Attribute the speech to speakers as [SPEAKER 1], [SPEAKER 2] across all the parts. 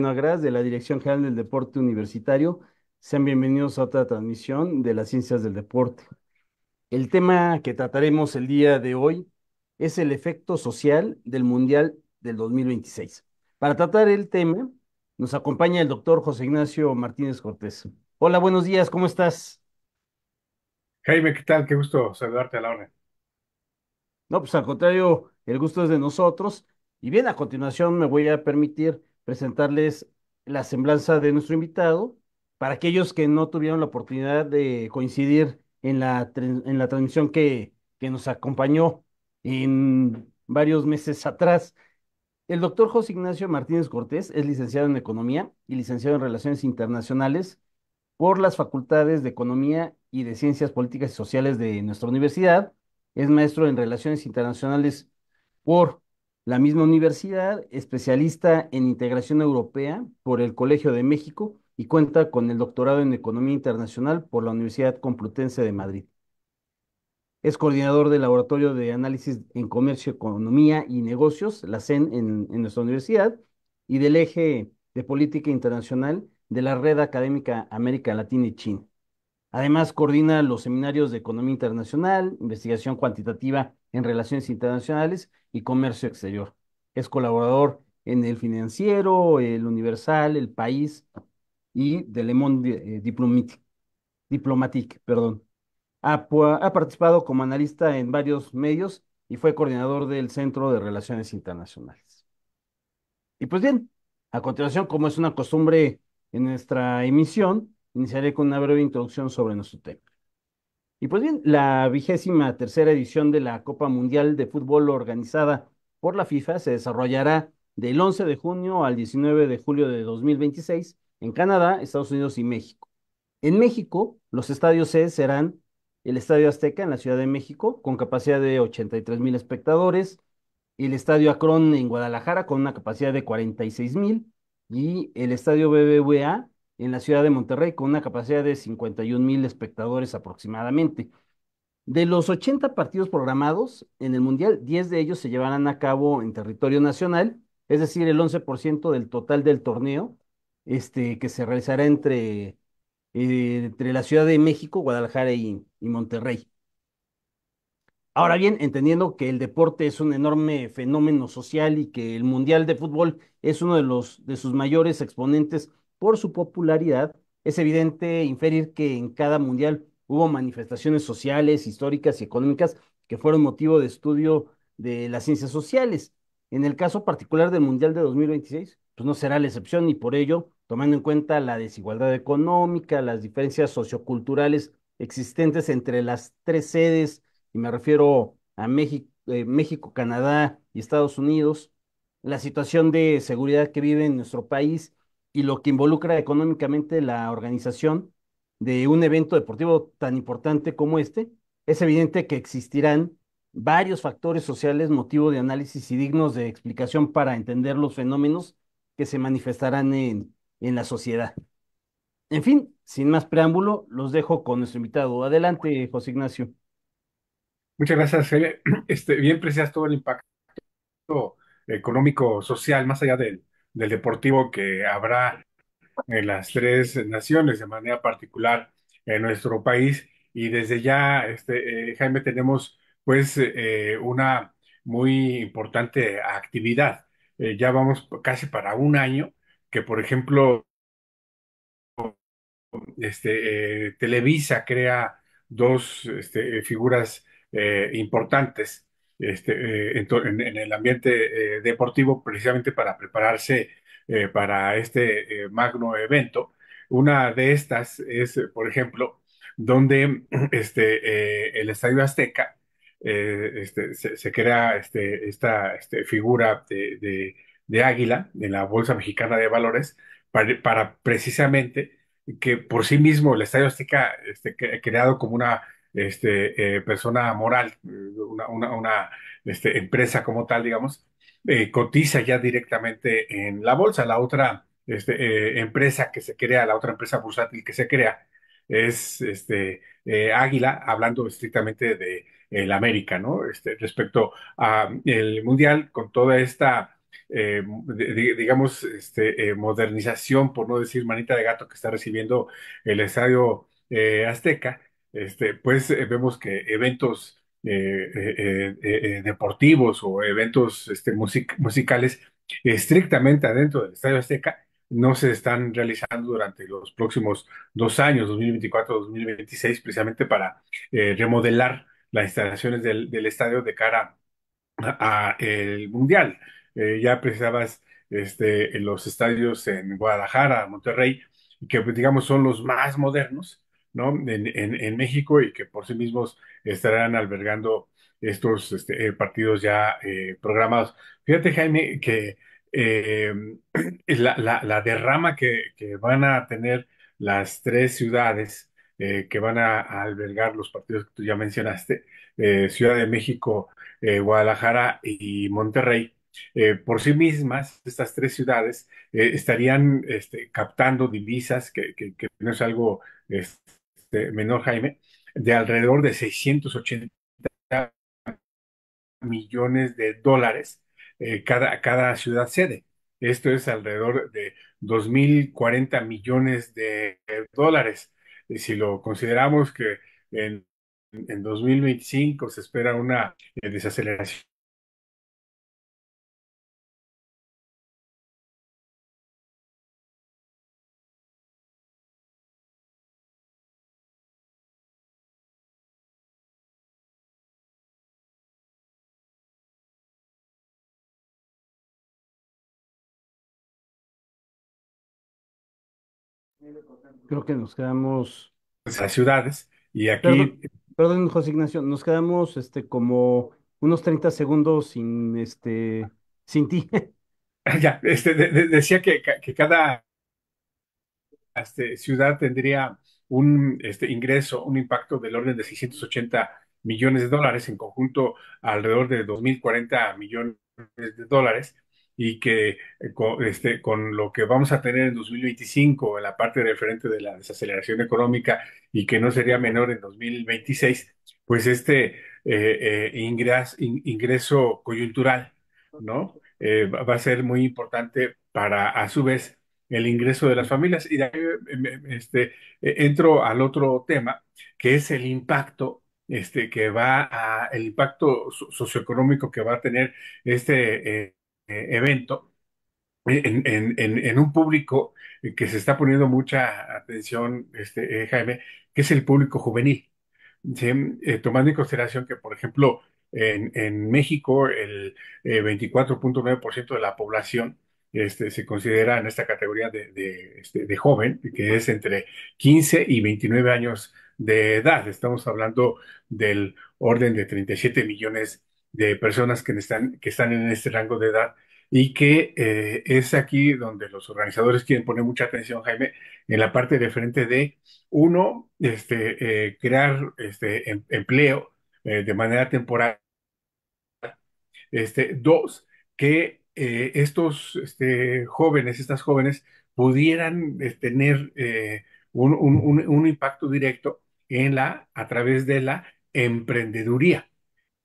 [SPEAKER 1] de la Dirección General del Deporte Universitario. Sean bienvenidos a otra transmisión de las ciencias del deporte. El tema que trataremos el día de hoy es el efecto social del Mundial del 2026. Para tratar el tema, nos acompaña el doctor José Ignacio Martínez Cortés. Hola, buenos días, ¿cómo estás? Jaime, ¿qué tal? Qué gusto saludarte a la hora. No, pues al contrario, el gusto es de nosotros. Y bien, a continuación me voy a permitir presentarles la semblanza de nuestro invitado para aquellos que no tuvieron la oportunidad de coincidir en la, en la transmisión que, que nos acompañó en varios meses atrás. El doctor José Ignacio Martínez Cortés es licenciado en Economía y licenciado en Relaciones Internacionales por las Facultades de Economía y de Ciencias Políticas y Sociales de nuestra universidad. Es maestro en Relaciones Internacionales por la misma universidad, especialista en integración europea por el Colegio de México y cuenta con el doctorado en Economía Internacional por la Universidad Complutense de Madrid. Es coordinador del Laboratorio de Análisis en Comercio, Economía y Negocios, la CEN, en, en nuestra universidad, y del eje de Política Internacional de la Red Académica América Latina y China. Además, coordina los seminarios de Economía Internacional, Investigación Cuantitativa en Relaciones Internacionales y Comercio Exterior. Es colaborador en El Financiero, El Universal, El País y de Le Monde eh, Diplomatique. perdón. ha participado como analista en varios medios y fue coordinador del Centro de Relaciones Internacionales. Y pues bien, a continuación, como es una costumbre en nuestra emisión, iniciaré con una breve introducción sobre nuestro tema. Y pues bien, la vigésima tercera edición de la Copa Mundial de Fútbol organizada por la FIFA se desarrollará del 11 de junio al 19 de julio de 2026 en Canadá, Estados Unidos y México. En México, los estadios C serán el Estadio Azteca en la Ciudad de México con capacidad de 83 mil espectadores, el Estadio Acron en Guadalajara con una capacidad de 46 mil y el Estadio BBVA en la ciudad de Monterrey con una capacidad de 51 mil espectadores aproximadamente. De los 80 partidos programados en el Mundial, 10 de ellos se llevarán a cabo en territorio nacional, es decir, el 11% del total del torneo, este, que se realizará entre, eh, entre la Ciudad de México, Guadalajara y, y Monterrey. Ahora bien, entendiendo que el deporte es un enorme fenómeno social y que el Mundial de Fútbol es uno de, los, de sus mayores exponentes por su popularidad, es evidente inferir que en cada mundial hubo manifestaciones sociales, históricas y económicas que fueron motivo de estudio de las ciencias sociales. En el caso particular del Mundial de 2026, pues no será la excepción y por ello, tomando en cuenta la desigualdad económica, las diferencias socioculturales existentes entre las tres sedes, y me refiero a México, eh, Canadá y Estados Unidos, la situación de seguridad que vive en nuestro país y lo que involucra económicamente la organización de un evento deportivo tan importante como este, es evidente que existirán varios factores sociales motivo de análisis y dignos de explicación para entender los fenómenos que se manifestarán en, en la sociedad. En fin, sin más preámbulo, los dejo con nuestro invitado. Adelante, José Ignacio. Muchas gracias, Este, bien precisas todo el impacto
[SPEAKER 2] económico, social, más allá del, del deportivo que habrá en las tres naciones, de manera particular en nuestro país. Y desde ya, este, eh, Jaime, tenemos pues eh, una muy importante actividad. Eh, ya vamos casi para un año que, por ejemplo, este, Televisa crea dos este, figuras importantes este, eh, en, el ambiente eh, deportivo precisamente para prepararse eh, para este magno evento. Una de estas es, por ejemplo, donde este, el Estadio Azteca este, se, crea este, esta este, figura de, águila de la Bolsa Mexicana de Valores para, precisamente que por sí mismo el Estadio Azteca ha este, creado como una este, eh, persona moral, una, una, este, empresa como tal, digamos, eh, cotiza ya directamente en la bolsa. La otra este, eh, empresa que se crea, la otra empresa bursátil que se crea, es este, Águila, hablando estrictamente de el América, ¿no? Este, respecto al Mundial, con toda esta... digamos, este, modernización, por no decir manita de gato, que está recibiendo el Estadio Azteca, este, pues eh, vemos que eventos eh, eh, deportivos o eventos este, musicales estrictamente adentro del Estadio Azteca no se están realizando durante los próximos dos años, 2024-2026, precisamente para remodelar las instalaciones del, estadio de cara a, el Mundial. ya precisabas este, los estadios en Guadalajara, Monterrey, que pues, digamos son los más modernos, en, México y que por sí mismos estarán albergando estos este, eh, partidos ya eh, programados. Fíjate, Jaime, que eh, la, derrama que, van a tener las tres ciudades que van a, albergar los partidos que tú ya mencionaste, Ciudad de México, Guadalajara y Monterrey, por sí mismas, estas tres ciudades estarían este, captando divisas, que, que, no es algo este, este, menor Jaime, de alrededor de 680 millones de dólares eh, cada, cada ciudad sede. Esto es alrededor de 2.040 millones de dólares. Y si lo consideramos que en, en 2025 se espera una eh, desaceleración
[SPEAKER 1] Creo que nos quedamos. Pues, las ciudades. Y aquí. Perdón, José Ignacio, nos quedamos este, como unos 30 segundos sin, este, sin ti.
[SPEAKER 2] ya, este, decía que, cada este, ciudad tendría un este, ingreso, un impacto del orden de 680 millones de dólares, en conjunto alrededor de 2.040 millones de dólares y que eh, con, este, con lo que vamos a tener en 2025 en la parte referente de la desaceleración económica y que no sería menor en 2026, pues este eh, eh, ingreso coyuntural, ¿no? va a ser muy importante para, a su vez, el ingreso de las familias. Y de ahí este, entro al otro tema, que es el impacto este, que va a, el impacto socioeconómico que va a tener este eh, evento en, un público que se está poniendo mucha atención, este, eh, Jaime, que es el público juvenil. Eh, tomando en consideración que, por ejemplo, en, México el 24.9% de la población este, se considera en esta categoría de, este, joven, que es entre 15 y 29 años de edad. Estamos hablando del orden de 37 millones de de personas que están, que están en este rango de edad y que eh, es aquí donde los organizadores quieren poner mucha atención, Jaime, en la parte de frente de, uno, este, eh, crear este, em, empleo eh, de manera temporal, este, dos, que estos este, jóvenes, estas jóvenes, pudieran tener un, un, un impacto directo en la, a través de la emprendeduría.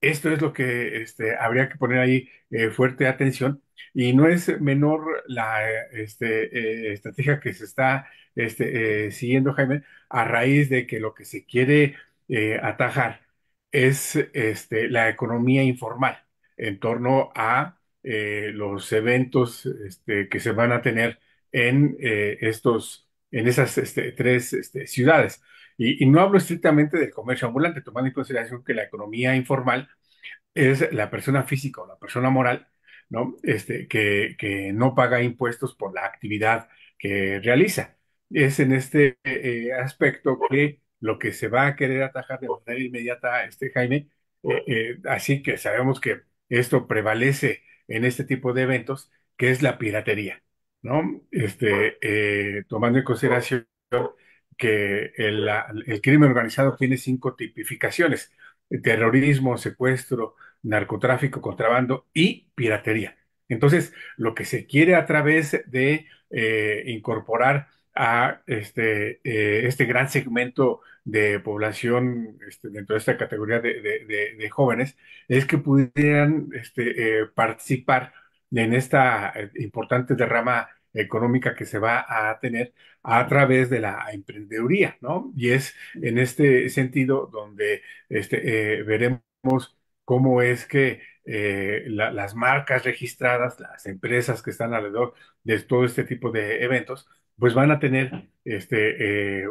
[SPEAKER 2] Esto es lo que este, habría que poner ahí eh, fuerte atención. Y no es menor la este, eh, estrategia que se está este, eh, siguiendo, Jaime, a raíz de que lo que se quiere atajar es la economía informal en torno a los eventos que se van a tener en, estos, en esas tres ciudades. Y, no hablo estrictamente del comercio ambulante, tomando en consideración que la economía informal es la persona física o la persona moral, ¿no? Este, que, que no paga impuestos por la actividad que realiza. Es en este eh, aspecto que lo que se va a querer atajar de manera inmediata, este Jaime, eh, eh, así que sabemos que esto prevalece en este tipo de eventos, que es la piratería, ¿no? Este, tomando en consideración que el, crimen organizado tiene cinco tipificaciones, terrorismo, secuestro, narcotráfico, contrabando y piratería. Entonces, lo que se quiere a través de eh, incorporar a este, eh, este gran segmento de población este, dentro de esta categoría de, jóvenes es que pudieran este, eh, participar en esta importante derrama económica que se va a tener a través de la emprendeduría, ¿no? Y es en este sentido donde este, eh, veremos cómo es que eh, las marcas registradas, las empresas que están alrededor de todo este tipo de eventos, pues van a tener este, eh,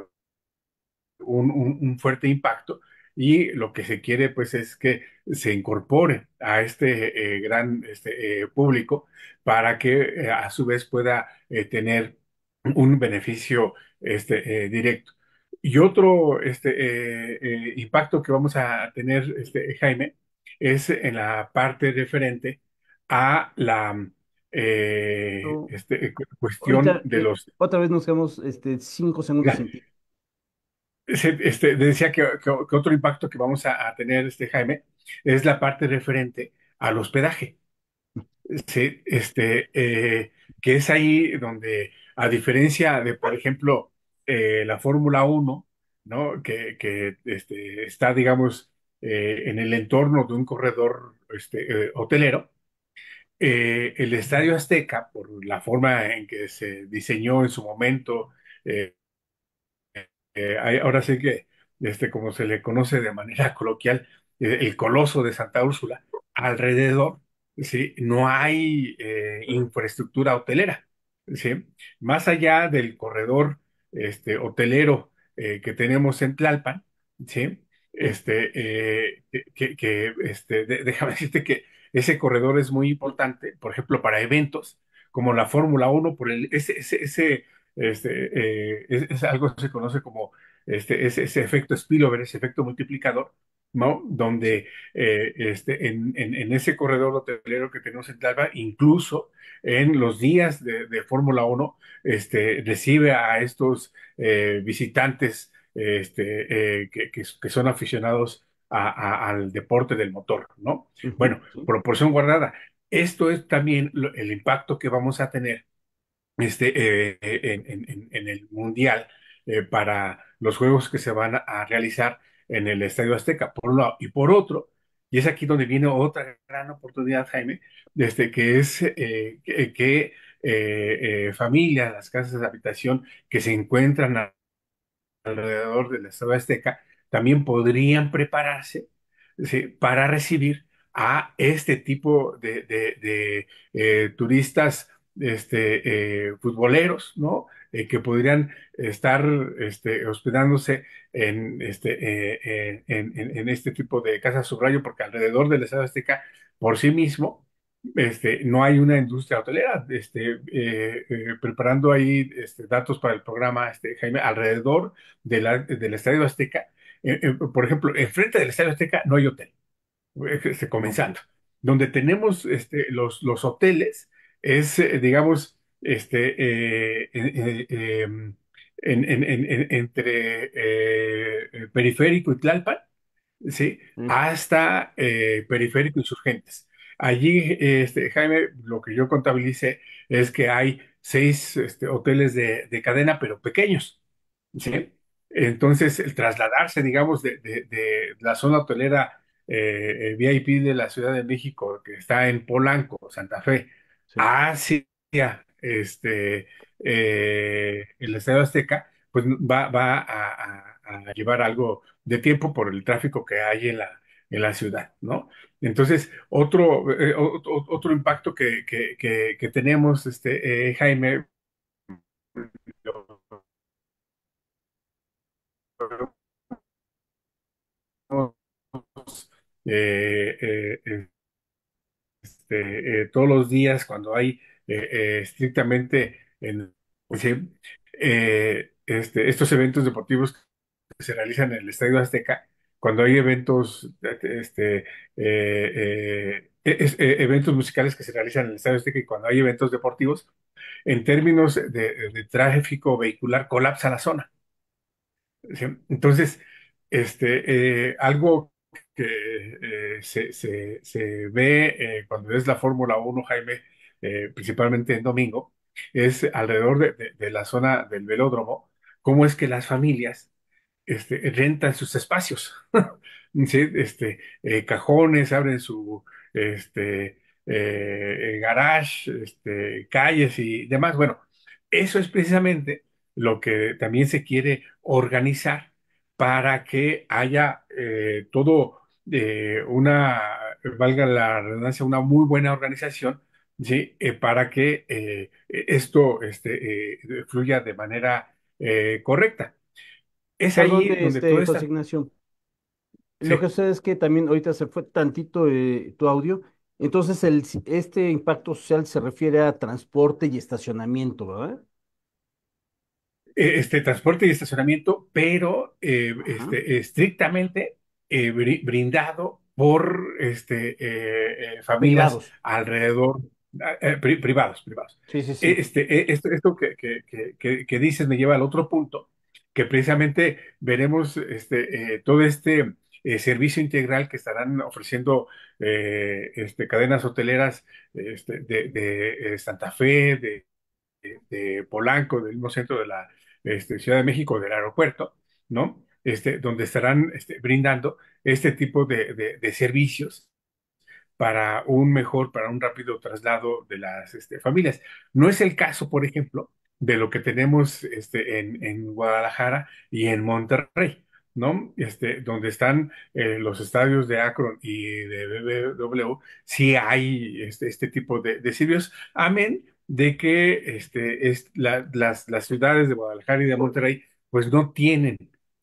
[SPEAKER 2] un, fuerte impacto y lo que se quiere pues es que se incorpore a este eh, gran este, eh, público para que eh, a su vez pueda tener un beneficio este, directo. Y otro este, impacto que vamos a tener, este, Jaime, es en la parte referente a la este, cuestión de los...
[SPEAKER 1] Otra vez nos quedamos este, cinco segundos. Sin
[SPEAKER 2] este, decía que, otro impacto que vamos a, tener, este Jaime, es la parte referente al hospedaje. Sí, este, eh, que es ahí donde, a diferencia de, por ejemplo, eh, la Fórmula 1, ¿no? que, este, está, digamos, eh, en el entorno de un corredor este, hotelero, el Estadio Azteca, por la forma en que se diseñó en su momento, eh, ahora sí que, este, como se le conoce de manera coloquial, eh, el coloso de Santa Úrsula, alrededor, ¿sí? No hay eh, infraestructura hotelera, ¿sí? Más allá del corredor este, hotelero que tenemos en Tlalpan, Este, que, este, déjame decirte que ese corredor es muy importante, por ejemplo, para eventos como la Fórmula 1, por el, ese, ese, ese este, eh, es, algo que se conoce como este, ese efecto spillover, ese efecto multiplicador, ¿no? Donde eh, este, en, ese corredor hotelero que tenemos en Talva, incluso en los días de, Fórmula 1, este, recibe a estos eh, visitantes este, que, son aficionados a, al deporte del motor, ¿no? Bueno, proporción guardada. Esto es también el impacto que vamos a tener este, eh, eh, en, el Mundial eh, para los juegos que se van a realizar en el Estadio Azteca, por un lado. Y por otro, y es aquí donde viene otra gran oportunidad, Jaime, este, que es que, familias, las casas de habitación que se encuentran alrededor del Estadio Azteca, también podrían prepararse para recibir a este tipo de, de turistas este, eh, futboleros, ¿no? Eh, que podrían estar este, hospedándose este, eh, en este, tipo de casas subrayo, porque alrededor del Estadio Azteca, por sí mismo, este, no hay una industria hotelera. Este, preparando ahí datos para el programa, este, Jaime, alrededor del Estadio Azteca, por ejemplo, enfrente del Estadio Azteca no hay hotel, comenzando, donde tenemos los hoteles es, eh, digamos, este, entre periférico y Tlalpan, ¿sí? hasta eh, periférico y Allí, este, Jaime, lo que yo contabilicé es que hay seis este, hoteles de, cadena, pero pequeños. ¿sí? Entonces, el trasladarse, digamos, de, de la zona hotelera eh, VIP de la Ciudad de México, que está en Polanco, Santa Fe, Ah, este, eh, el Estado Azteca, pues va, va a, llevar algo de tiempo por el tráfico que hay en la, en la ciudad, ¿no? Entonces, otro, eh, otro impacto que, que, que, tenemos, este, eh, Jaime, este, eh, todos los días cuando hay eh, eh, estrictamente en, pues este, estos eventos deportivos que se realizan en el Estadio Azteca, cuando hay eventos, este, eventos musicales que se realizan en el Estadio Azteca y cuando hay eventos deportivos, en términos de, de tráfico vehicular colapsa la zona. Entonces, este, algo que eh, se, ve eh, cuando es la Fórmula 1, Jaime, eh, principalmente en domingo, es alrededor de, la zona del velódromo, cómo es que las familias este, rentan sus espacios, este, cajones, abren su este, garage, este, calles y demás. Bueno, eso es precisamente lo que también se quiere organizar para que haya eh, todo eh, una, valga la redundancia, una muy buena organización, ¿sí? Eh, para que esto este, fluya de manera
[SPEAKER 1] correcta. Es ahí donde, este, Lo que sé es que también ahorita se fue tantito tu audio, entonces el, este impacto social se refiere a transporte y estacionamiento, ¿verdad? Eh, este
[SPEAKER 2] transporte y estacionamiento, pero
[SPEAKER 1] eh, este, estrictamente eh,
[SPEAKER 2] brindado por este, familias alrededor, privados, Este, esto, que, dices me lleva al otro punto, que precisamente veremos este, todo este servicio integral que estarán ofreciendo este, cadenas hoteleras este, de, de Santa Fe, de, de Polanco, del mismo centro de la este, Ciudad de México, del aeropuerto, ¿no? Este, donde estarán este, brindando este tipo de, de, servicios para un mejor, para un rápido traslado de las este, familias. No es el caso, por ejemplo, de lo que tenemos este, en, en Guadalajara y en Monterrey, ¿no? Este, donde están eh, los estadios de Akron y de BBW, sí hay este, este tipo de, de servicios, amén de que este, las, las ciudades de Guadalajara y de Monterrey pues no tienen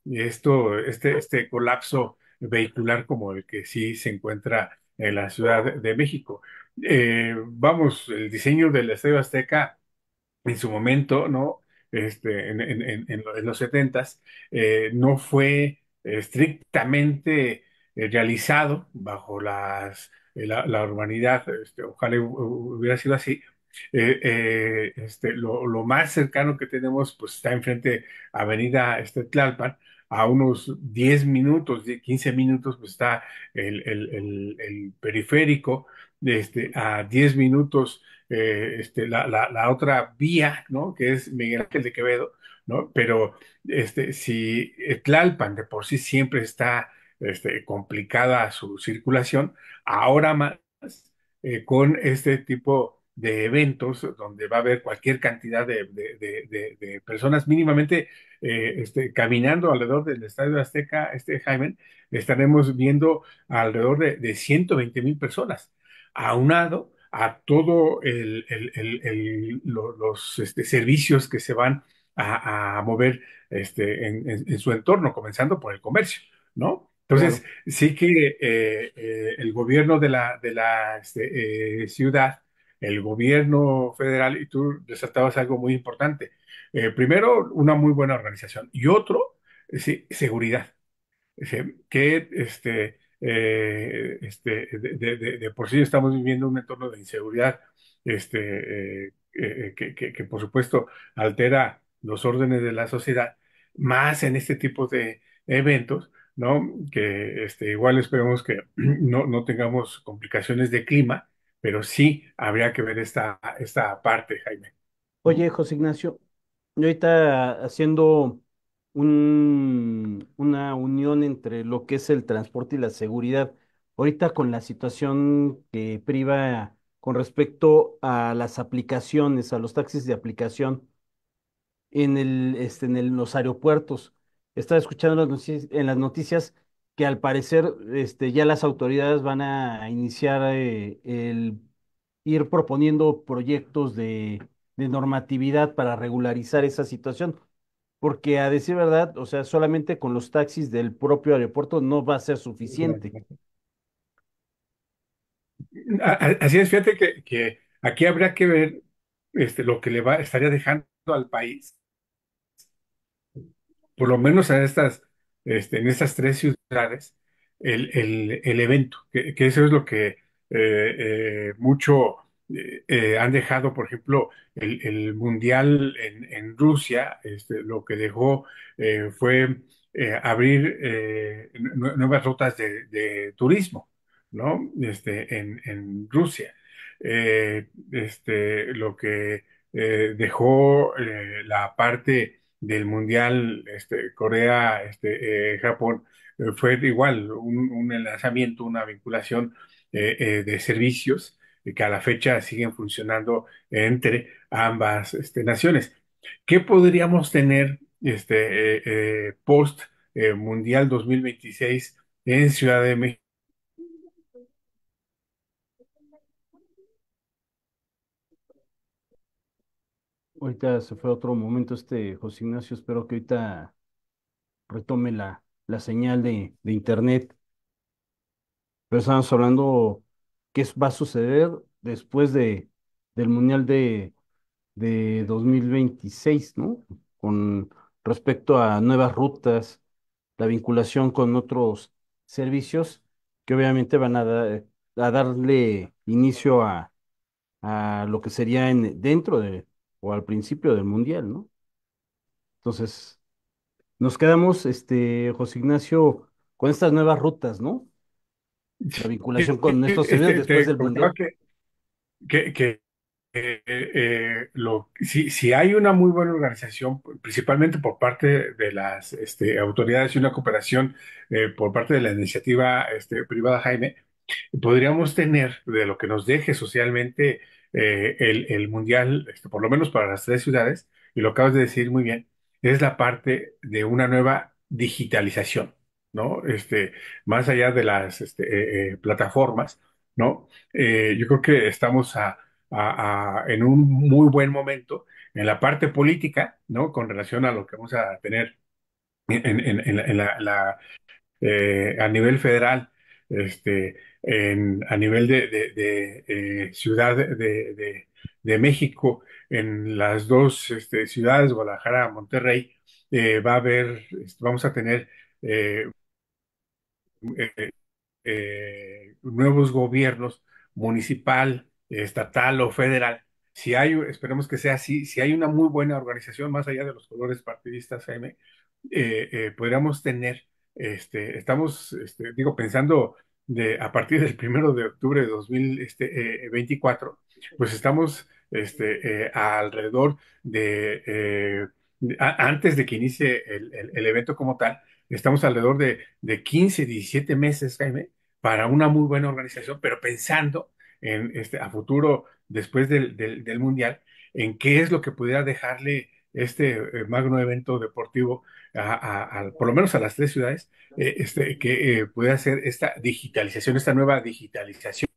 [SPEAKER 2] esto, este, este colapso vehicular como el que sí se encuentra en la Ciudad de México. Eh, vamos, el diseño del Estadio Azteca en su momento, ¿no? Este, en, los setentas, eh, no fue estrictamente eh, realizado bajo las, la, la urbanidad, este, ojalá hubiera sido así, eh, eh, este, lo, más cercano que tenemos pues está enfrente a Avenida este, Tlalpan, a unos 10 minutos, 15 minutos pues está el, el, el, periférico, este, a 10 minutos eh, este, la, otra vía, ¿no? Que es Miguel Ángel de Quevedo, ¿no? Pero este, si Tlalpan de por sí siempre está este, complicada su circulación, ahora más con este tipo de eventos donde va a haber cualquier cantidad de, personas mínimamente eh, este, caminando alrededor del Estadio Azteca, este Jaime, estaremos viendo alrededor de, 120 mil personas, aunado a todo el, el, los este, servicios que se van a, mover este, en, su entorno, comenzando por el comercio, ¿no? Entonces, sí que eh, eh, el gobierno de la, de la este, ciudad el gobierno federal, y tú desatabas algo muy importante. Eh, primero, una muy buena organización y otro, sí, seguridad. que este, eh, este de, por sí estamos viviendo un entorno de inseguridad este, eh, que, por supuesto altera los órdenes de la sociedad, más en este tipo de eventos, ¿no? Que este, igual esperemos que no tengamos complicaciones de clima, pero sí habría que ver esta, esta parte, Jaime.
[SPEAKER 1] Oye, José Ignacio, yo ahorita haciendo un, una unión entre lo que es el transporte y la seguridad, ahorita con la situación que priva con respecto a las aplicaciones, a los taxis de aplicación en, el, este, en los aeropuertos. Estaba escuchando en las noticias que al parecer este, ya las autoridades van a iniciar eh, el ir proponiendo proyectos de, normatividad para regularizar esa situación. Porque a decir verdad, o sea, solamente con los taxis del propio aeropuerto no va a ser suficiente. Así es, fíjate que, aquí
[SPEAKER 2] habría que ver este, lo que le va, estaría dejando al país, por lo menos a estas este, en esas tres ciudades el, el, el evento, que, eso es lo que eh, eh, mucho eh, han dejado, por ejemplo, el, el Mundial en, en Rusia, este, lo que dejó fue abrir nuevas rutas de, turismo. ¿no? Este, en, en Rusia. este, lo que dejó la parte del Mundial este, Corea, este, eh, Japón, eh, fue igual un, enlazamiento, una vinculación eh, de servicios que a la fecha siguen funcionando entre ambas este, naciones. ¿Qué podríamos tener este, post Mundial 2026 en Ciudad de México?
[SPEAKER 1] Ahorita se fue otro momento este José Ignacio, espero que ahorita retome la, la señal de, de internet. Pero estamos hablando qué va a suceder después de, del Mundial de, de 2026, ¿no? Con respecto a nuevas rutas, la vinculación con otros servicios que obviamente van a, a darle inicio a, a lo que sería en, dentro de, o al principio del Mundial, ¿no? Entonces, nos quedamos, este, José Ignacio, con estas nuevas rutas, ¿no? La vinculación con estos señores después del Mundial. Que, que, que
[SPEAKER 2] eh, eh, si, si, hay una muy buena organización, principalmente por parte de las este, autoridades y una cooperación eh, por parte de la iniciativa este, privada Jaime, podríamos tener de lo que nos deje socialmente eh, el, mundial, este, por lo menos para las tres ciudades, y lo acabas de decir muy bien, es la parte de una nueva digitalización, ¿no? Este, más allá de las este, eh, eh, plataformas, ¿no? yo creo que estamos en un muy buen momento en la parte política, ¿no? Con relación a lo que vamos a tener en, a nivel federal este, a nivel de, eh, Ciudad de, México, en las dos este, ciudades, Guadalajara, Monterrey, eh, va a haber, este, vamos a tener eh, nuevos gobiernos municipal, estatal o federal. Si hay, esperemos que sea así, si hay una muy buena organización, más allá de los colores partidistas, podríamos tener este, estamos, este, digo, pensando de, a partir del primero de octubre de 2024, este, eh, pues estamos este, eh, alrededor de, eh, antes de que inicie el, evento como tal, estamos alrededor de, de 15, 17 meses, Jaime, para una muy buena organización, pero pensando en este, a futuro, después del, del, del Mundial, en qué es lo que pudiera dejarle este magno evento deportivo a, por lo menos a las tres ciudades, eh, este, que eh, puede hacer esta digitalización, esta nueva digitalización,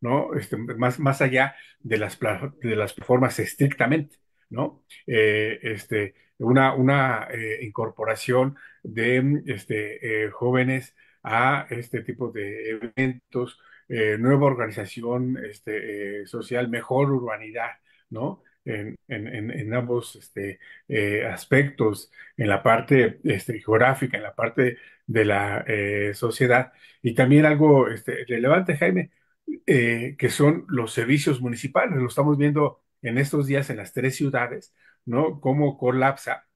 [SPEAKER 2] ¿no? Este, más, más allá de las, de las plataformas estrictamente, ¿no? Eh, este, una una incorporación de mm, este, jóvenes a este tipo de eventos, nueva organización este, social, mejor urbanidad, ¿no? en, ambos este, eh, aspectos, en la parte este, geográfica, en la parte de la eh, sociedad. Y también algo este, relevante, Jaime, eh, que son los servicios municipales. Lo estamos viendo en estos días en las tres ciudades, ¿no? Cómo colapsa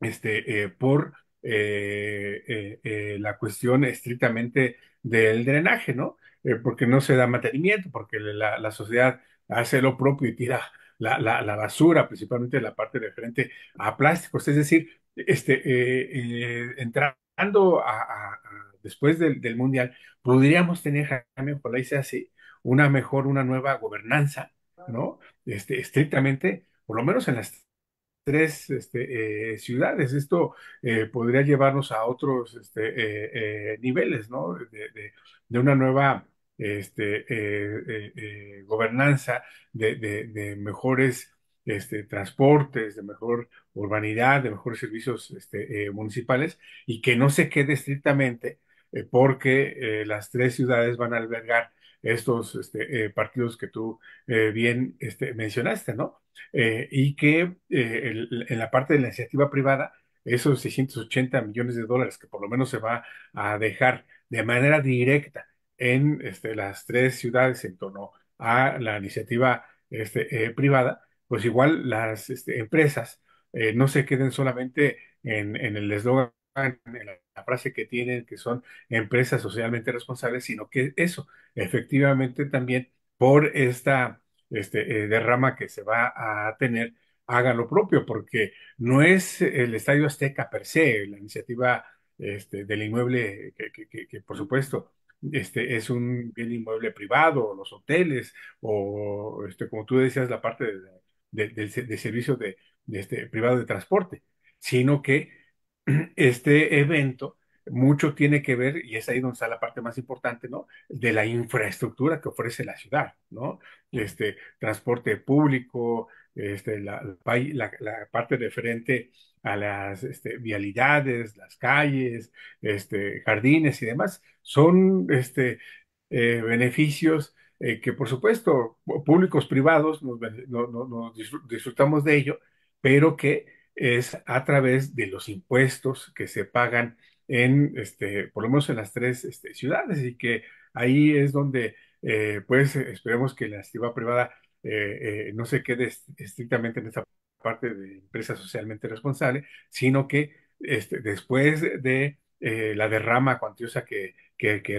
[SPEAKER 2] este, por la cuestión estrictamente del drenaje, ¿no? porque no se da mantenimiento, porque la sociedad hace lo propio y tira la, la, basura, principalmente la parte de frente a plásticos, es decir, este, eh, eh, entrando a, después del, del, Mundial, podríamos tener, también por ahí se hace una mejor, una nueva gobernanza, ¿no? Este, estrictamente, por lo menos en las tres este, eh, ciudades. Esto podría llevarnos a otros este, niveles, ¿no? de, una nueva este, eh, eh, eh, gobernanza, de, mejores este, transportes, de mejor urbanidad, de mejores servicios este, municipales, y que no se quede estrictamente porque las tres ciudades van a albergar estos este, partidos que tú bien mencionaste, ¿no? y que en la parte de la iniciativa privada, esos 680 millones de dólares que por lo menos se va a dejar de manera directa en este, las tres ciudades en torno a la iniciativa este, eh, privada, pues igual las este, empresas eh, no se queden solamente en, el eslogan, en la, frase que tienen, que son empresas socialmente responsables, sino que eso, efectivamente también por esta este, eh, derrama que se va a tener, haga lo propio, porque no es el Estadio Azteca per se, la iniciativa este, del inmueble, que por supuesto este, es un bien inmueble privado, los hoteles, o este, como tú decías, la parte de, de servicio de, este, privado de transporte, sino que este evento mucho tiene que ver, y es ahí donde está la parte más importante, ¿no? De la infraestructura que ofrece la ciudad, ¿no? Este, transporte público, este, la, la parte referente a las este, vialidades, las calles, este, jardines y demás, son este, eh, beneficios eh, que por supuesto públicos, privados, nos, disfrutamos de ello, pero que es a través de los impuestos que se pagan en, por lo menos en las tres ciudades y que ahí es donde, eh, pues, esperemos que la actividad privada no se quede estrictamente en esta parte de empresa socialmente responsable, sino que este, después de eh, la derrama cuantiosa que,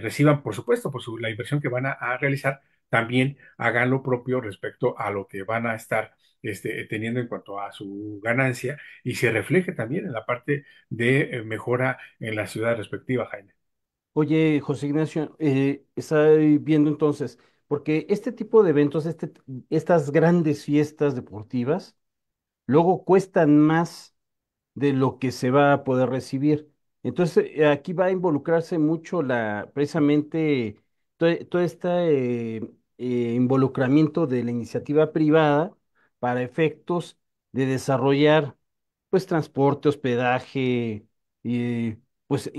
[SPEAKER 2] reciban, por supuesto, por su, la inversión que van a, realizar, también hagan lo propio respecto a lo que van a estar este, teniendo en cuanto a su ganancia y se refleje también en la parte de eh, mejora en la ciudad respectiva, Jaime.
[SPEAKER 1] Oye, José Ignacio, eh, está viendo entonces, porque este tipo de eventos, este, estas grandes fiestas deportivas, luego cuestan más de lo que se va a poder recibir. Entonces, eh, aquí va a involucrarse mucho la, precisamente todo, esta este eh, eh, involucramiento de la iniciativa privada para efectos de desarrollar, pues, transporte, hospedaje, y pues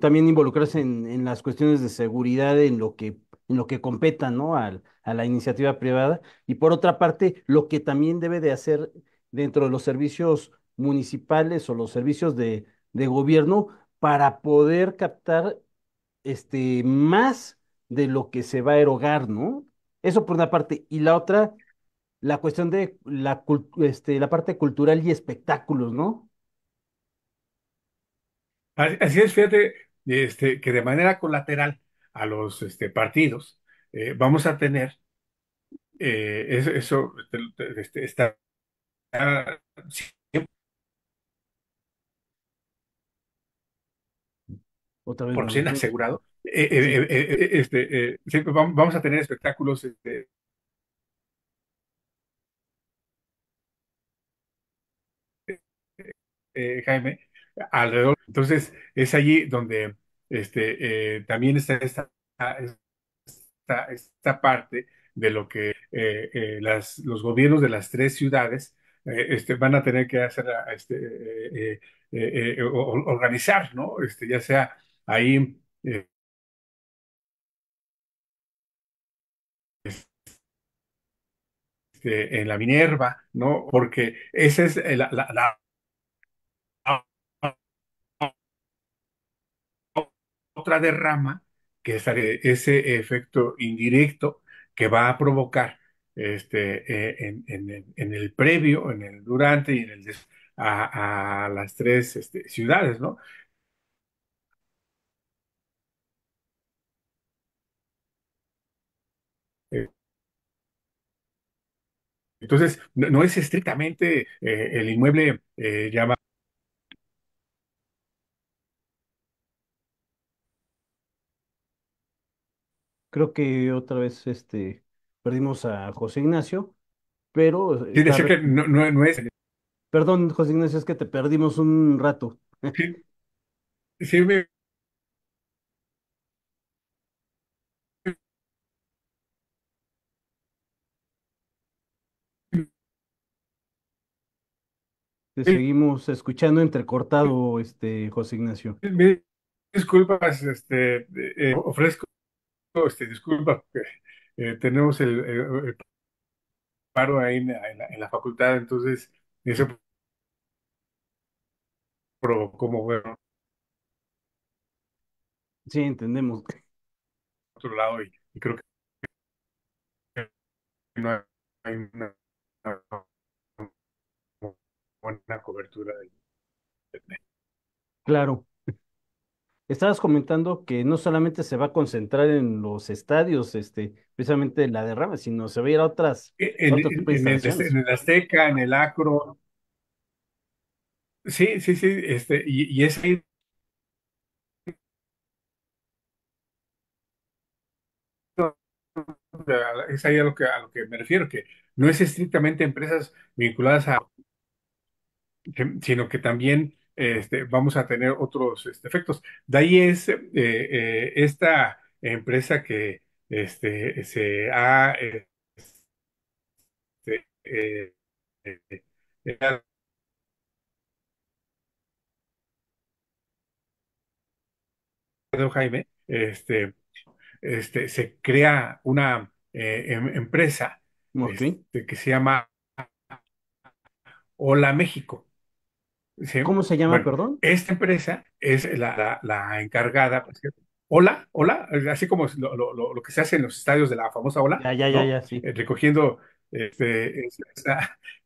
[SPEAKER 1] también involucrarse en, las cuestiones de seguridad, en lo que, en lo que competa, ¿no? a la iniciativa privada. Y por otra parte, lo que también debe de hacer dentro de los servicios municipales o los servicios de, gobierno para poder captar este, más de lo que se va a erogar, ¿no? Eso por una parte. Y la otra, la cuestión de la, este, parte cultural y espectáculos, ¿no?
[SPEAKER 2] Así es, fíjate,
[SPEAKER 1] este, que de manera colateral
[SPEAKER 2] a los este, partidos eh, vamos a tener, eh, eso, está
[SPEAKER 1] por asegurado, este,
[SPEAKER 2] siempre vamos a tener espectáculos este, eh, eh, Jaime, alrededor. Entonces, es allí donde este, eh, también está esta, esta, parte de lo que las, los gobiernos de las tres ciudades eh, este, van a tener que hacer, ah, este, eh, eh, organizar, ¿no? Este, ya sea ahí... Este, en la Minerva, ¿no? Porque esa es la, la, la otra derrama, que es ese efecto indirecto que va a provocar este, eh, en, en, el previo, en el durante y en el a, las tres este, ciudades, ¿no? Eh. Entonces, no, es estrictamente eh, el inmueble eh,
[SPEAKER 1] Creo que otra vez este perdimos a José Ignacio, pero... que no, es... Perdón, José Ignacio, es que te perdimos un rato. Sí, sí me... Te seguimos escuchando entrecortado, este, José Ignacio.
[SPEAKER 2] Disculpas, este, eh, ofrezco este, disculpa,
[SPEAKER 1] eh, tenemos el,
[SPEAKER 2] paro ahí en, la, facultad, entonces eso
[SPEAKER 1] provocó bueno Sí, entendemos. otro lado y, creo que no
[SPEAKER 2] hay una, buena cobertura
[SPEAKER 1] Claro. Estabas comentando que no solamente se va a concentrar en los estadios, este, precisamente en la derrama, sino se va a ir a otras. E, en, el, Azteca, en el Acro. Sí, sí,
[SPEAKER 2] sí. Este, y, y ahí... es ahí a lo que a lo que me refiero, que no es estrictamente empresas vinculadas a sino que también este, vamos a tener otros este, efectos. De ahí es eh, eh, esta empresa que este, se ha este, eh, Jaime, este, este, se crea una em, empresa que se llama Hola México. ¿Cómo se llama, perdón? Esta empresa es la, encargada. Hola, hola, así como lo, que se hace en los estadios de la famosa Ola. Ya, ya, ya, ya, sí. Eh, recogiendo este,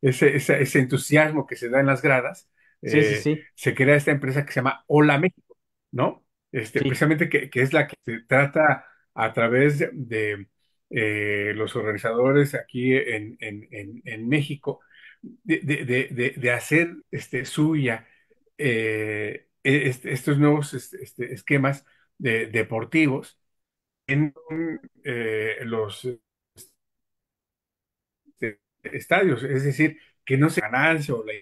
[SPEAKER 2] ese, entusiasmo que se da en las gradas. Eh, se crea esta empresa que se llama Hola México, ¿no? Este, precisamente que, es la que se trata a través de, eh, los organizadores aquí en México de, hacer este, suya eh, e, este, estos nuevos este, este, esquemas deportivos en eh, los estadios, es decir, que no se ganancia o la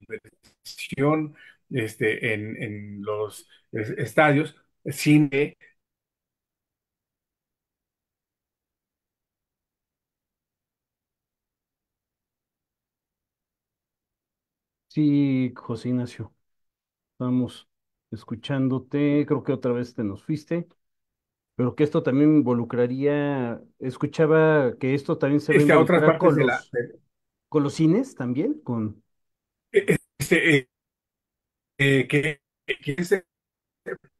[SPEAKER 2] inversión este, en, en, los estadios, sin que
[SPEAKER 1] Sí, José Ignacio, estamos escuchándote, creo que otra vez te nos fuiste, pero que esto también involucraría, escuchaba que esto también se va con los, cines también, con... E-, e-, este, eh, eh, que,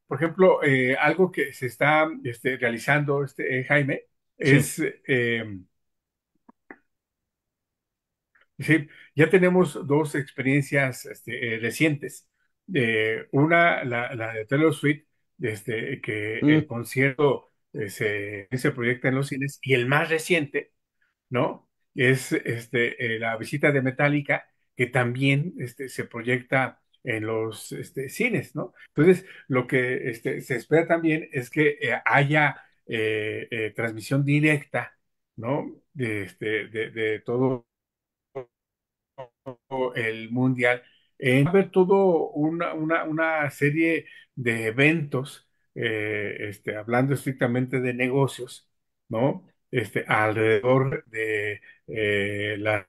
[SPEAKER 1] por ejemplo, eh, algo que se
[SPEAKER 2] está este, realizando, este, Jaime, es... Sí, ya tenemos dos experiencias este, eh, recientes. Eh, una, la, de Taylor Swift, este, que el mm. concierto eh, se, proyecta en los cines, y el más reciente, ¿no? Es este, la visita de Metallica, que también este, se proyecta en los este, cines, ¿no? Entonces, lo que se espera también es que haya transmisión directa, ¿no? De, este, de, de, todo el mundial, en eh, va toda una, una, serie de eventos, eh, este, hablando estrictamente de negocios, ¿no? Este, alrededor de eh, las,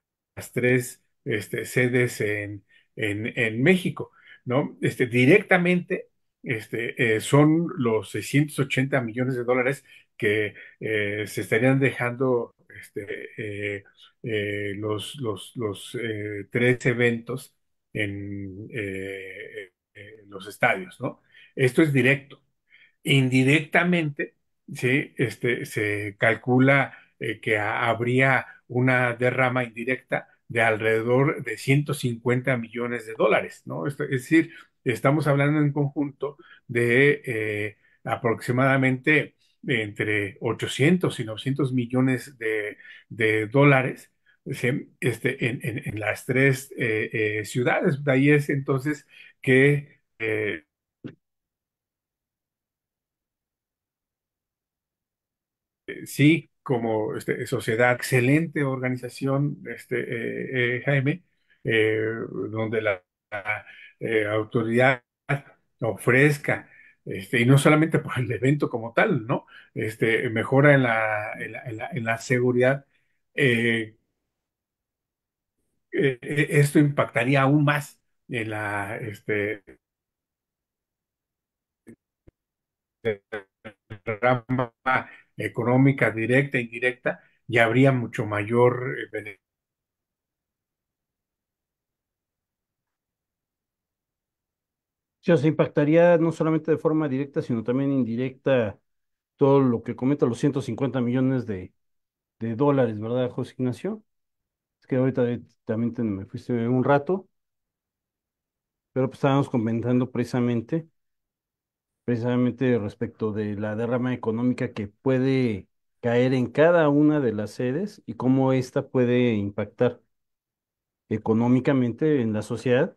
[SPEAKER 2] tres este, sedes en, en, en, México, ¿no? Este, directamente este, son los 680 millones de dólares que se estarían dejando este, eh, eh, los, los, los eh, tres eventos en, los estadios, ¿no? Esto es directo. Indirectamente, ¿sí? este, se calcula que habría una derrama indirecta de alrededor de 150 millones de dólares, ¿no? es decir, estamos hablando en conjunto de aproximadamente entre 800 y 900 millones de, dólares este, en, en, las tres eh, eh, ciudades. De ahí es entonces que... Eh, sí, como este, sociedad, excelente organización, este, Jaime, donde la autoridad ofrezca este, y no solamente por el evento como tal, ¿no? Este, mejora en la, la, la, seguridad. Eh, eh, eh, esto impactaría aún más en la, este, rama económica directa e indirecta y habría mucho mayor beneficio
[SPEAKER 1] se impactaría no solamente de forma directa, sino también indirecta todo lo que comenta los 150 millones de, dólares, ¿verdad, José Ignacio? Es que ahorita también me fuiste un rato, pero pues, estábamos comentando precisamente, precisamente respecto de la derrama económica que puede caer en cada una de las sedes y cómo esta puede impactar económicamente en la sociedad,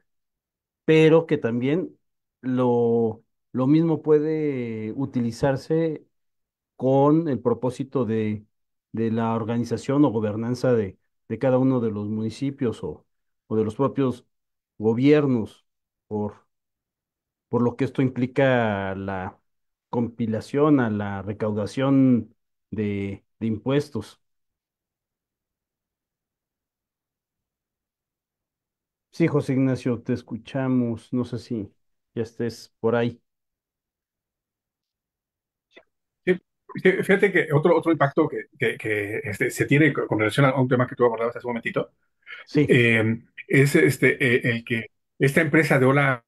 [SPEAKER 1] pero que también lo, lo mismo puede utilizarse con el propósito de, de la organización o gobernanza de, de, cada uno de los municipios o, o de los propios gobiernos, por, por lo que esto implica la compilación, a la recaudación de, de impuestos. Sí, José Ignacio, te escuchamos. No sé si ya estés por ahí.
[SPEAKER 2] fíjate que otro, otro impacto que, este, se tiene con relación a un tema que tú abordabas hace un momentito sí. Em, es este, e, el que esta empresa de Hola,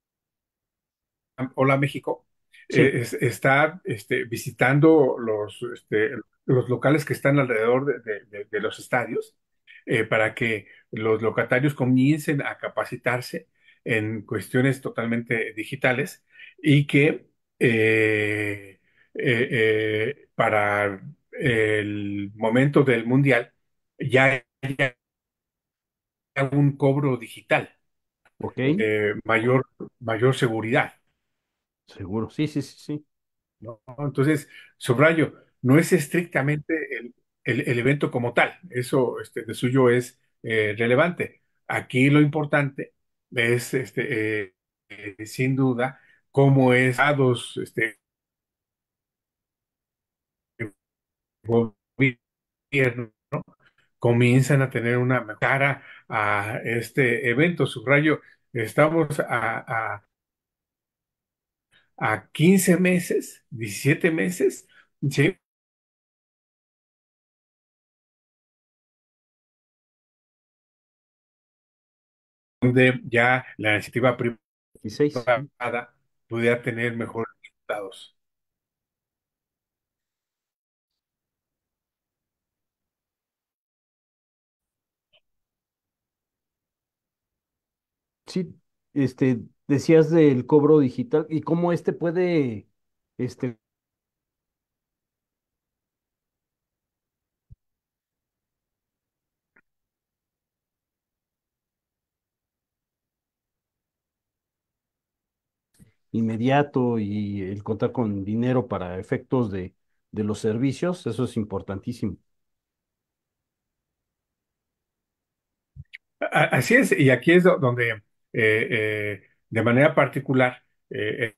[SPEAKER 2] Hola México eh, está este, visitando los, este, los locales que están alrededor de los estadios eh, para que los locatarios comiencen a capacitarse en cuestiones totalmente digitales y que eh, eh, eh, para el momento del mundial ya haya un cobro digital okay. de mayor, mayor seguridad. Seguro, sí, sí, sí, sí. Entonces, Sobrayo, no es estrictamente el, el, evento como tal, eso este, de suyo es relevante. Aquí lo importante es, este, eh, eh, sin duda como es este, gobierno comienzan a tener una cara a este evento. Subrayo, estamos a, a, a 15 meses, 17 meses, ¿sí? donde ya la iniciativa privada pudiera tener mejores resultados.
[SPEAKER 1] Sí, este, decías del cobro digital y cómo este puede este, inmediato y el contar con dinero para efectos de, los servicios, eso es importantísimo.
[SPEAKER 2] Así es, y aquí es donde eh, eh, de manera particular eh,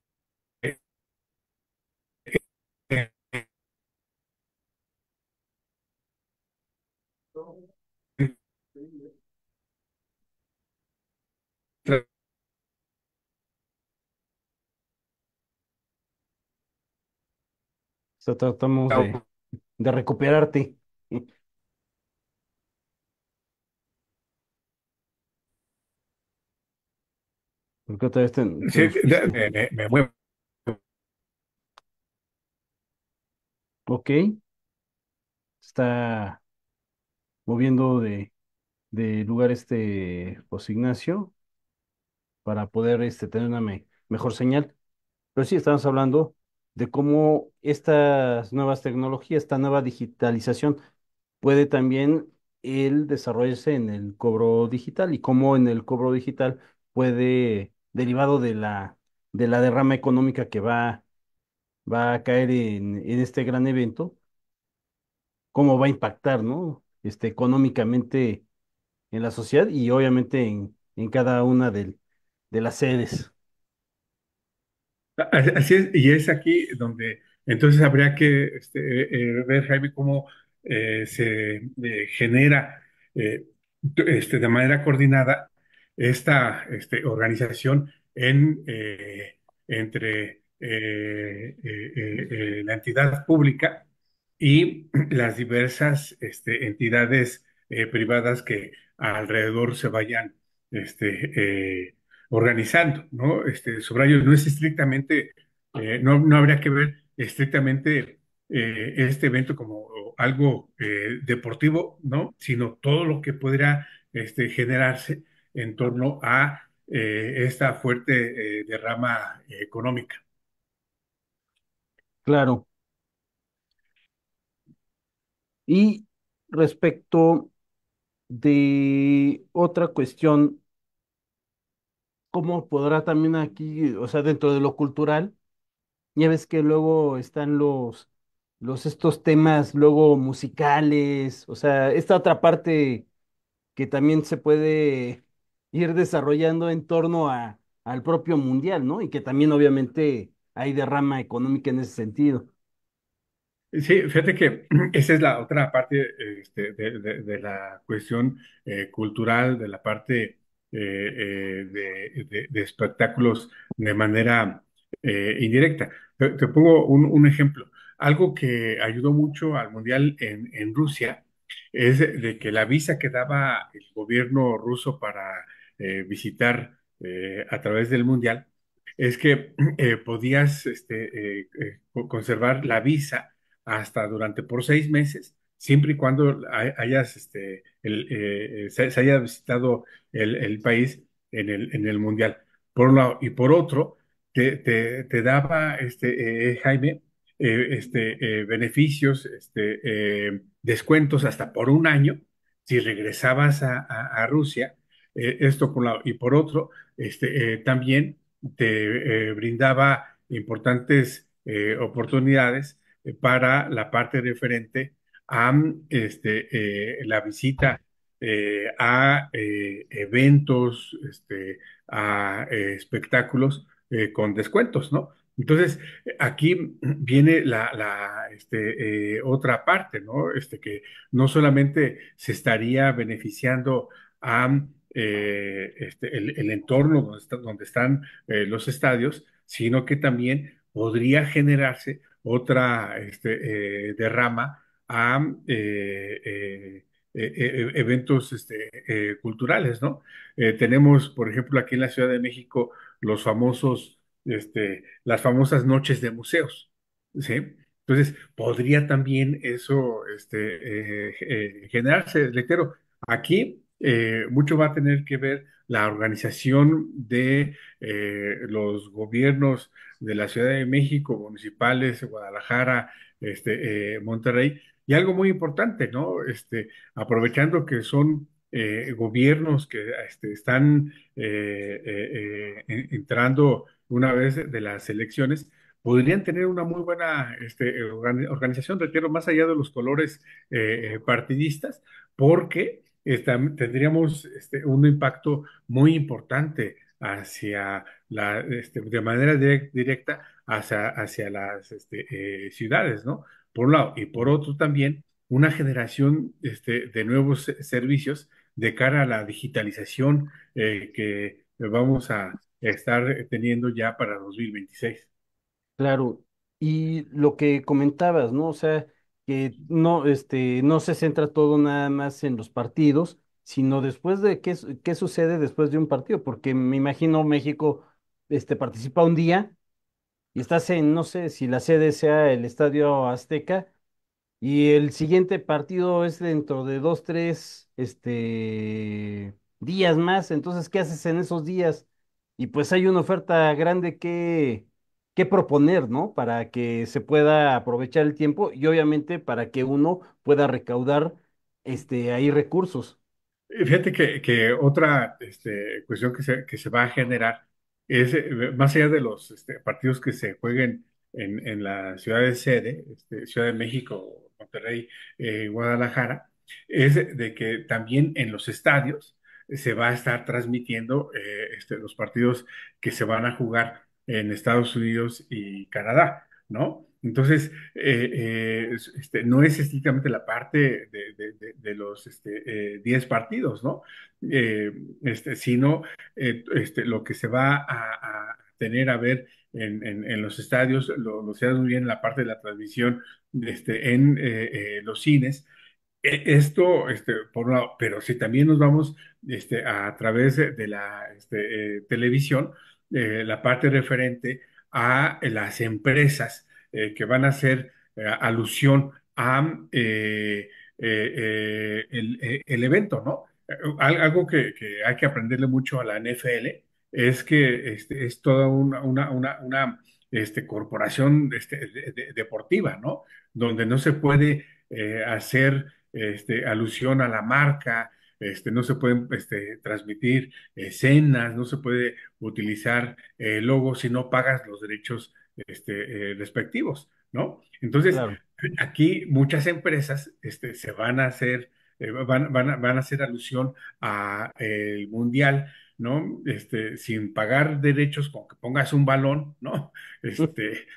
[SPEAKER 1] sea, tratamos de, recuperarte. Porque me, Ok, está moviendo de, de lugar este José Ignacio para poder este, tener una mejor señal. Pero sí, estamos hablando de cómo estas nuevas tecnologías, esta nueva digitalización puede también el desarrollarse en el cobro digital y cómo en el cobro digital puede, derivado de la, de la derrama económica que va, va a caer en, este gran evento, cómo va a impactar, ¿no? Este, económicamente en la sociedad y obviamente en, en cada una de las sedes. Así es, y es aquí donde
[SPEAKER 2] entonces habría que este, eh, eh, ver, Jaime, cómo eh, se genera este, de manera coordinada esta este, organización en, entre la entidad pública y las diversas entidades privadas que alrededor se vayan este, organizando, ¿no? Este, subrayo, no es estrictamente, eh, no, no habría que ver estrictamente eh, este evento como algo eh, deportivo, ¿no? Sino todo lo que podrá este, generarse en torno a esta fuerte derrama económica.
[SPEAKER 1] Claro. Y respecto de otra cuestión cómo podrá también aquí, o sea, dentro de lo cultural, ya ves que luego están los, los estos temas luego musicales, o sea, esta otra parte que también se puede ir desarrollando en torno a, al propio mundial, ¿no? Y que también obviamente hay derrama económica en ese sentido. Sí, fíjate que esa es la otra parte
[SPEAKER 2] este, de, la cuestión eh, cultural, de la parte eh, eh, de, espectáculos de manera eh, indirecta. Te, pongo un, ejemplo. Algo que ayudó mucho al Mundial en, Rusia es de, que la visa que daba el gobierno ruso para visitar a través del Mundial es que podías este, conservar la visa hasta durante por seis meses siempre y cuando hayas, este, eh, se, haya visitado el, país en el, en el, Mundial. Por un lado, y por otro, te, daba, este, eh, Jaime, eh, este, beneficios, este, descuentos hasta por un año si regresabas a, Rusia, esto por un lado. Y por otro, este, también te brindaba importantes oportunidades para la parte referente a este, eh, la visita eh, a eh, eventos, este, a espectáculos con descuentos, ¿no? Entonces, aquí viene la, este, otra parte, ¿no? Este, que no solamente se estaría beneficiando a este, el, entorno donde, donde están los estadios, sino que también podría generarse otra derrama a eh, eh, eh, eventos este, culturales, ¿no? tenemos, por ejemplo, aquí en la Ciudad de México los famosos, este, las famosas noches de museos, ¿sí? Entonces, podría también eso este, generarse, reitero, aquí mucho va a tener que ver la organización de los gobiernos de la Ciudad de México, municipales, Guadalajara, este, Monterrey, y algo muy importante, ¿no? Este, aprovechando que son eh, gobiernos que este, están eh, eh, entrando una vez de las elecciones, podrían tener una muy buena este, organización, reitero, más allá de los colores partidistas, porque tendríamos este, un impacto muy importante hacia la, este, de manera directa hacia, hacia las este, ciudades, ¿no? por un lado, y por otro también una generación este, de nuevos servicios de cara a la digitalización eh, que vamos a estar
[SPEAKER 1] teniendo ya para 2026. Claro, y lo que comentabas, ¿no? O sea, que no, este, no se centra todo nada más en los partidos, sino después de qué, sucede después de un partido, porque me imagino México este, participa un día y estás en, no sé si la sede sea el Estadio Azteca, y el siguiente partido es dentro de dos, tres este, días más, entonces, ¿qué haces en esos días? Y pues hay una oferta grande que, proponer, ¿no? Para que se pueda aprovechar el tiempo y obviamente para que uno pueda recaudar este, ahí recursos. Fíjate que, otra este, cuestión que que se va a generar es,
[SPEAKER 2] eh, más allá de los este, partidos que se jueguen en, la ciudad de sede, este, Ciudad de México, Monterrey, eh, Guadalajara, es de que también en los estadios se va a estar transmitiendo eh, este, los partidos que se van a jugar en Estados Unidos y Canadá, ¿no? Entonces, eh, eh, este, no es estrictamente la parte de, los 10 este, eh, partidos, ¿no? este, sino este, lo que se va a, tener a ver en, los estadios, lo, se hace muy bien en la parte de la transmisión este, en los cines. E, esto, este, por un lado, pero si también nos vamos este, a través de la este, televisión, la parte referente a las empresas eh, que van a hacer eh, alusión a eh, el, evento, ¿no? Algo que, hay que aprenderle mucho a la NFL es que este, es toda una, este, corporación este, deportiva, ¿no? Donde no se puede hacer este, alusión a la marca, este, no se pueden transmitir escenas, no se puede utilizar logos si no pagas los derechos este, eh, respectivos, ¿no? Entonces, aquí muchas empresas este, se van a hacer, eh, van, a, van, a, hacer alusión a eh, el mundial, ¿no? Este, sin pagar derechos, con que pongas un balón, ¿no? Este,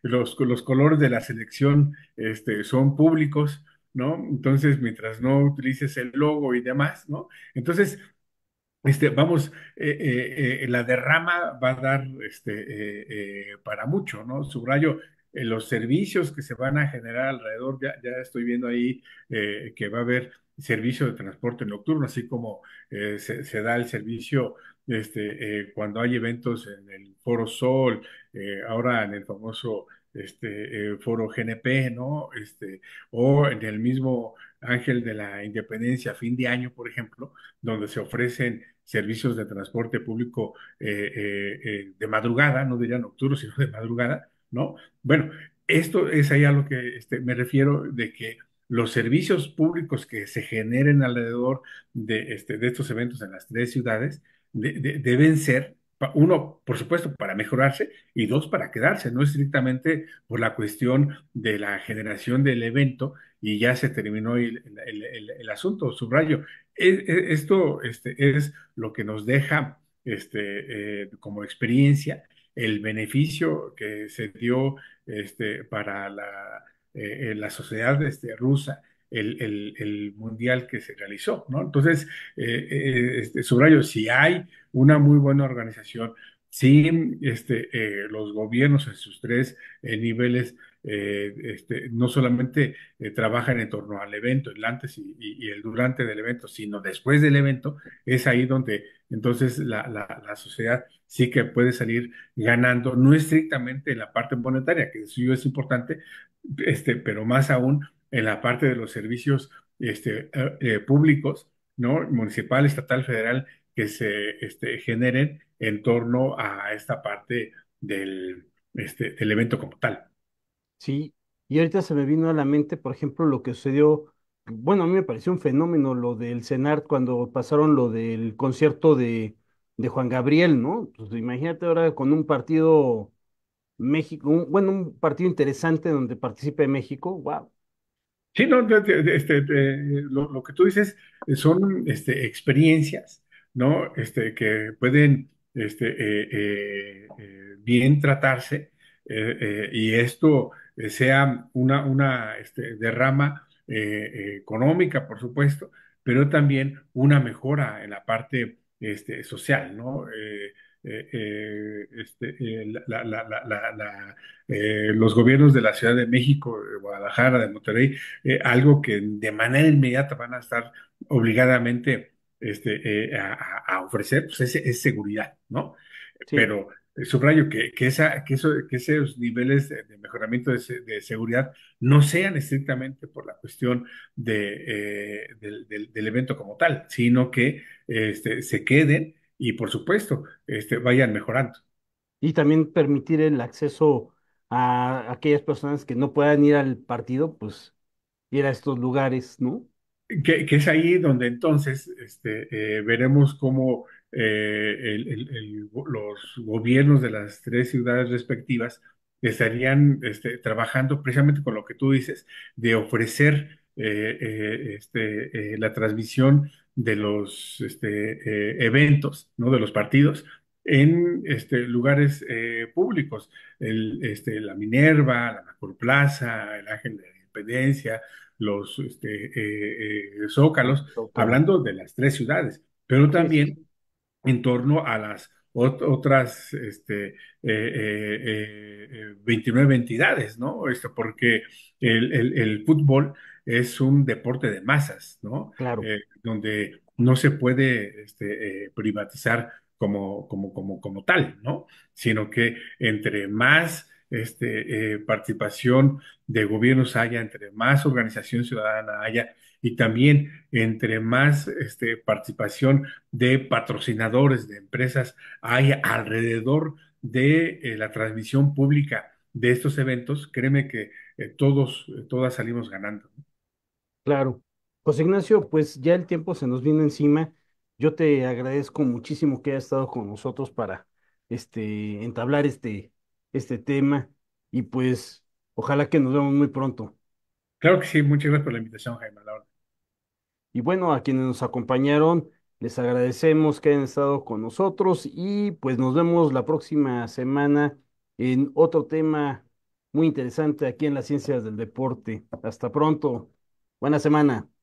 [SPEAKER 2] los, los colores de la selección este, son públicos, ¿no? Entonces, mientras no utilices el logo y demás, ¿no? Entonces, este, vamos, eh, eh, eh, la derrama va a dar este, para mucho, ¿no? Subrayo, los servicios que se van a generar alrededor, ya, ya estoy viendo ahí que va a haber servicio de transporte nocturno, así como se, da el servicio este, cuando hay eventos en el Foro Sol, ahora en el famoso este foro GNP, ¿no? Este, o en el mismo Ángel de la Independencia, fin de año, por ejemplo, donde se ofrecen servicios de transporte público eh, eh, eh, de madrugada, no diría nocturno, sino de madrugada, ¿no? Bueno, esto es ahí a lo que este, me refiero de que los servicios públicos que se generen alrededor de, este, de estos eventos en las tres ciudades deben ser, uno, por supuesto, para mejorarse y dos, para quedarse, no estrictamente por la cuestión de la generación del evento y ya se terminó el asunto, subrayo, e, e, esto este, es lo que nos deja este, eh, como experiencia el beneficio que se dio este, para la, eh, sociedad este, rusa. El, mundial que se realizó, ¿no? Entonces, eh, este, subrayo, si hay una muy buena organización, sin este, los gobiernos en sus tres niveles eh, este, no solamente eh, trabajan en torno al evento, el antes y, el durante del evento, sino después del evento, es ahí donde entonces la, la, sociedad sí que puede salir ganando, no estrictamente en la parte monetaria, que eso es importante, este, pero más aún en la parte de los servicios este, eh, públicos, ¿no? municipal, estatal, federal, que se este, generen en torno a esta parte del, este, del evento como tal.
[SPEAKER 1] ¿sí? Y ahorita se me vino a la mente, por ejemplo, lo que sucedió, bueno, a mí me pareció un fenómeno lo del CENART cuando pasaron lo del concierto de, Juan Gabriel, ¿no? Pues, imagínate ahora con un partido México, bueno, un partido interesante donde participe México, wow. Sí, no, este, lo, que tú dices eh, son
[SPEAKER 2] este, experiencias, ¿no? Este, que pueden este, eh, eh, bien tratarse y esto eh, sea una, una este, derrama eh, eh, económica, por supuesto, pero también una mejora en la parte este, social, ¿no? los gobiernos de la Ciudad de México, de Guadalajara, de Monterrey, algo que de manera inmediata van a estar obligadamente este, a, ofrecer, pues es, seguridad, ¿no? Pero eh, subrayo que, que, esa, que, esos niveles de, mejoramiento de, seguridad no sean estrictamente por la cuestión de, eh, del, evento como tal, sino que este, se queden y, por supuesto, este, vayan mejorando.
[SPEAKER 1] Y también permitir el acceso a aquellas personas que no puedan ir al partido, pues ir a estos lugares, ¿no? Que, que es ahí donde entonces
[SPEAKER 2] este, eh, veremos cómo eh, los gobiernos de las tres ciudades respectivas estarían este, trabajando precisamente con lo que tú dices, de ofrecer eh, eh, este, la transmisión de los este, eventos, de los partidos, en lugares públicos, la Minerva, la Macor Plaza, el Ángel de la Independencia, los zócalos, hablando de las tres ciudades, pero también en torno a las otras este, 29 eh, eh, eh, entidades, ¿no? Esto porque el, fútbol es un deporte de masas, ¿no? Claro. donde no se puede este, privatizar como, como, como, como tal, ¿no? Sino que entre más este, participación de gobiernos haya, entre más organización ciudadana haya, y también entre más este, participación de patrocinadores, de empresas hay alrededor de eh, la transmisión pública de estos eventos, créeme que eh, todos,
[SPEAKER 1] eh, todas salimos ganando. Claro. José Ignacio, pues ya el tiempo se nos viene encima. Yo te agradezco muchísimo que hayas estado con nosotros para este, entablar este, este tema y pues ojalá que nos vemos muy pronto. Claro que sí, muchas gracias por la invitación, Jaime. La y bueno, a quienes nos acompañaron, les agradecemos que hayan estado con nosotros y pues nos vemos la próxima semana en otro tema muy interesante aquí en las ciencias del deporte. Hasta pronto. Buena semana.